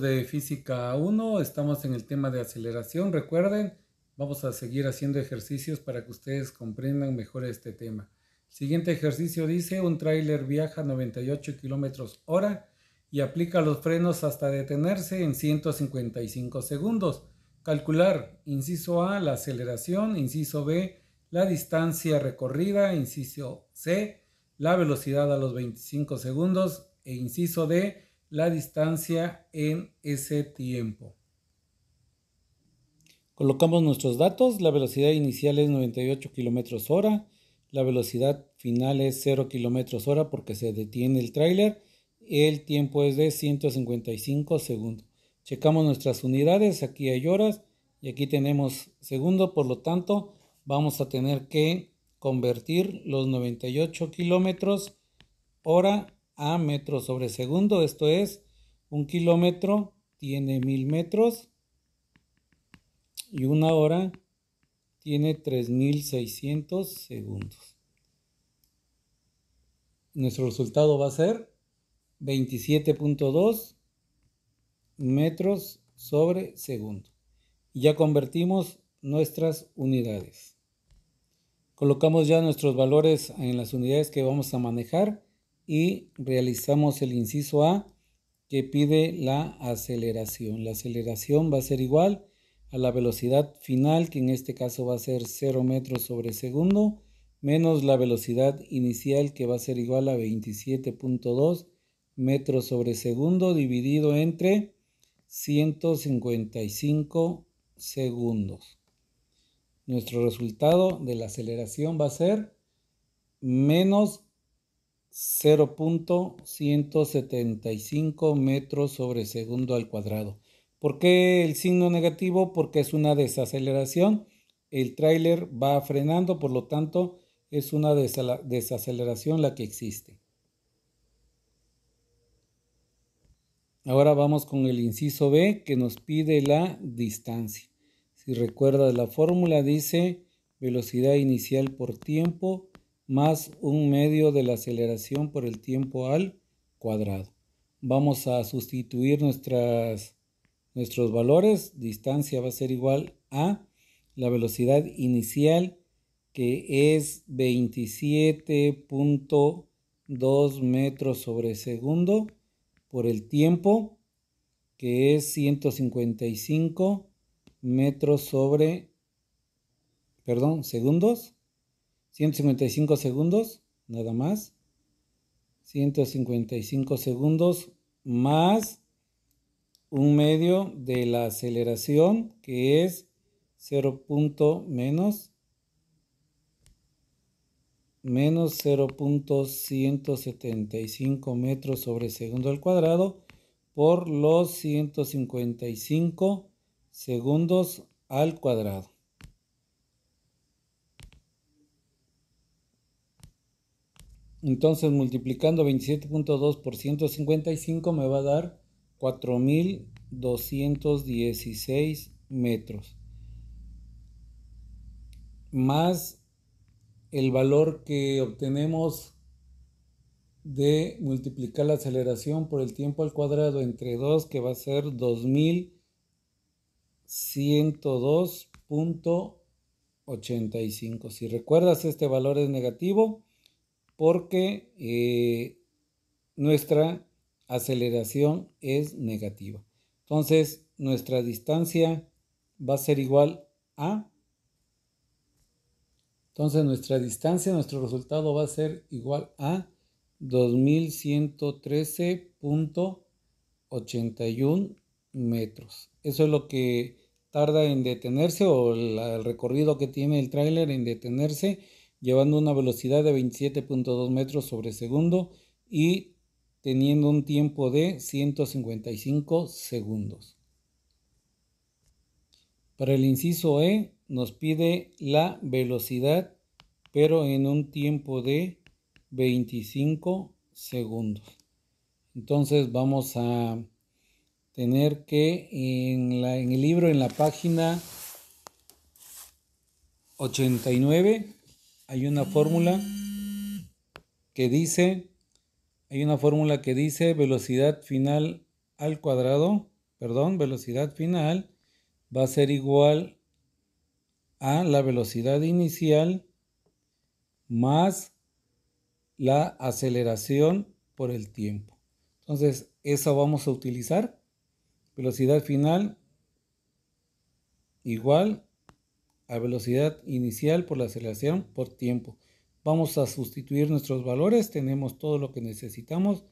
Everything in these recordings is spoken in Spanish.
de física 1, estamos en el tema de aceleración. Recuerden, vamos a seguir haciendo ejercicios para que ustedes comprendan mejor este tema. siguiente ejercicio dice, un tráiler viaja 98 kilómetros hora y aplica los frenos hasta detenerse en 155 segundos. Calcular, inciso A, la aceleración, inciso B, la distancia recorrida, inciso C, la velocidad a los 25 segundos e inciso D, la distancia en ese tiempo. Colocamos nuestros datos, la velocidad inicial es 98 kilómetros hora, la velocidad final es 0 km hora porque se detiene el tráiler, el tiempo es de 155 segundos. Checamos nuestras unidades, aquí hay horas y aquí tenemos segundo, por lo tanto vamos a tener que convertir los 98 kilómetros hora a metros sobre segundo, esto es, un kilómetro tiene mil metros y una hora tiene 3600 segundos. Nuestro resultado va a ser 27.2 metros sobre segundo. Ya convertimos nuestras unidades. Colocamos ya nuestros valores en las unidades que vamos a manejar y realizamos el inciso A que pide la aceleración. La aceleración va a ser igual a la velocidad final, que en este caso va a ser 0 metros sobre segundo, menos la velocidad inicial, que va a ser igual a 27.2 metros sobre segundo, dividido entre 155 segundos. Nuestro resultado de la aceleración va a ser menos 0.175 metros sobre segundo al cuadrado. ¿Por qué el signo negativo? Porque es una desaceleración. El tráiler va frenando, por lo tanto, es una desaceleración la que existe. Ahora vamos con el inciso B que nos pide la distancia. Si recuerdas la fórmula dice velocidad inicial por tiempo más un medio de la aceleración por el tiempo al cuadrado. Vamos a sustituir nuestras, nuestros valores. Distancia va a ser igual a la velocidad inicial que es 27.2 metros sobre segundo por el tiempo que es 155 metros sobre, perdón, segundos 155 segundos, nada más. 155 segundos más un medio de la aceleración que es 0. menos menos 0.175 metros sobre segundo al cuadrado por los 155 segundos al cuadrado. Entonces, multiplicando 27.2 por 155 me va a dar 4.216 metros. Más el valor que obtenemos de multiplicar la aceleración por el tiempo al cuadrado entre 2, que va a ser 2102.85. Si recuerdas, este valor es negativo porque eh, nuestra aceleración es negativa. Entonces, nuestra distancia va a ser igual a... Entonces, nuestra distancia, nuestro resultado va a ser igual a 2113.81 metros. Eso es lo que tarda en detenerse o el recorrido que tiene el tráiler en detenerse llevando una velocidad de 27.2 metros sobre segundo y teniendo un tiempo de 155 segundos. Para el inciso E nos pide la velocidad, pero en un tiempo de 25 segundos. Entonces vamos a tener que en, en el libro, en la página 89, hay una fórmula que dice, hay una fórmula que dice velocidad final al cuadrado, perdón, velocidad final va a ser igual a la velocidad inicial más la aceleración por el tiempo. Entonces, eso vamos a utilizar. Velocidad final igual a velocidad inicial por la aceleración por tiempo. Vamos a sustituir nuestros valores, tenemos todo lo que necesitamos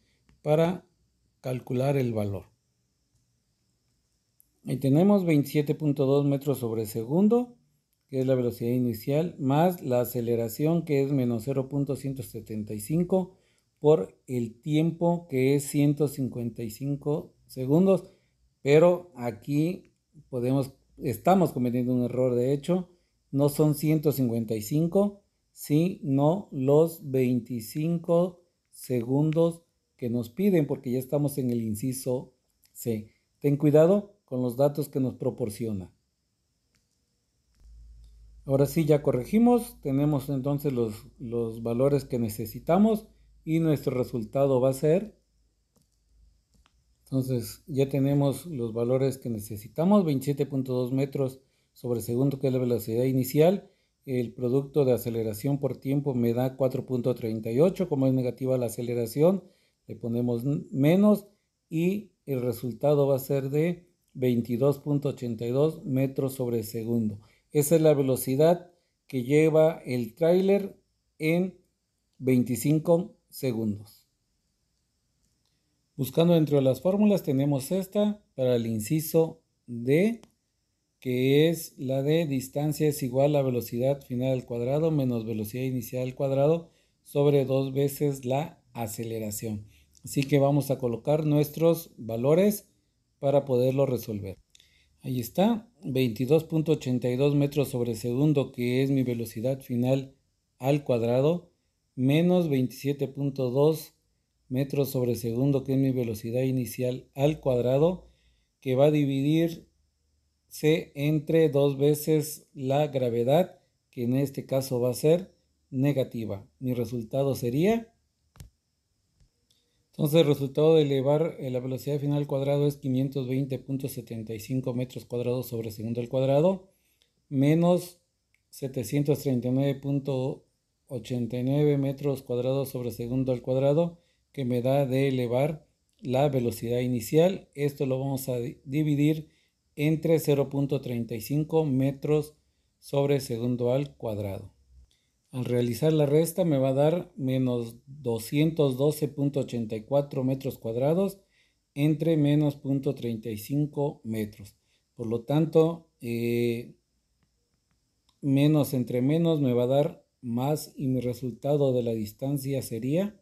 para calcular el valor. Y tenemos 27.2 metros sobre segundo, que es la velocidad inicial, más la aceleración, que es menos 0.175 por el tiempo, que es 155 segundos. Pero aquí podemos estamos cometiendo un error de hecho, no son 155, sino los 25 segundos que nos piden porque ya estamos en el inciso C. Ten cuidado con los datos que nos proporciona. Ahora sí, ya corregimos, tenemos entonces los, los valores que necesitamos y nuestro resultado va a ser entonces ya tenemos los valores que necesitamos, 27.2 metros sobre segundo que es la velocidad inicial. El producto de aceleración por tiempo me da 4.38, como es negativa la aceleración, le ponemos menos y el resultado va a ser de 22.82 metros sobre segundo. Esa es la velocidad que lleva el tráiler en 25 segundos. Buscando dentro de las fórmulas tenemos esta para el inciso D, que es la de distancia es igual a velocidad final al cuadrado menos velocidad inicial al cuadrado sobre dos veces la aceleración. Así que vamos a colocar nuestros valores para poderlo resolver. Ahí está, 22.82 metros sobre segundo, que es mi velocidad final al cuadrado, menos 27.2 metros sobre segundo, que es mi velocidad inicial al cuadrado, que va a dividirse entre dos veces la gravedad, que en este caso va a ser negativa. Mi resultado sería... Entonces el resultado de elevar eh, la velocidad final al cuadrado es 520.75 metros cuadrados sobre segundo al cuadrado menos 739.89 metros cuadrados sobre segundo al cuadrado que me da de elevar la velocidad inicial. Esto lo vamos a dividir entre 0.35 metros sobre segundo al cuadrado. Al realizar la resta me va a dar menos 212.84 metros cuadrados entre menos 0.35 metros. Por lo tanto, eh, menos entre menos me va a dar más y mi resultado de la distancia sería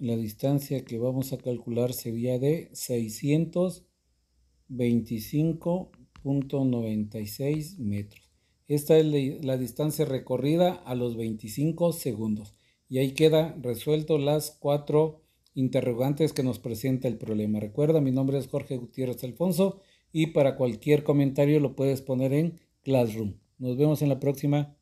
la distancia que vamos a calcular sería de 625.96 metros. Esta es la distancia recorrida a los 25 segundos. Y ahí queda resuelto las cuatro interrogantes que nos presenta el problema. Recuerda, mi nombre es Jorge Gutiérrez Alfonso y para cualquier comentario lo puedes poner en Classroom. Nos vemos en la próxima.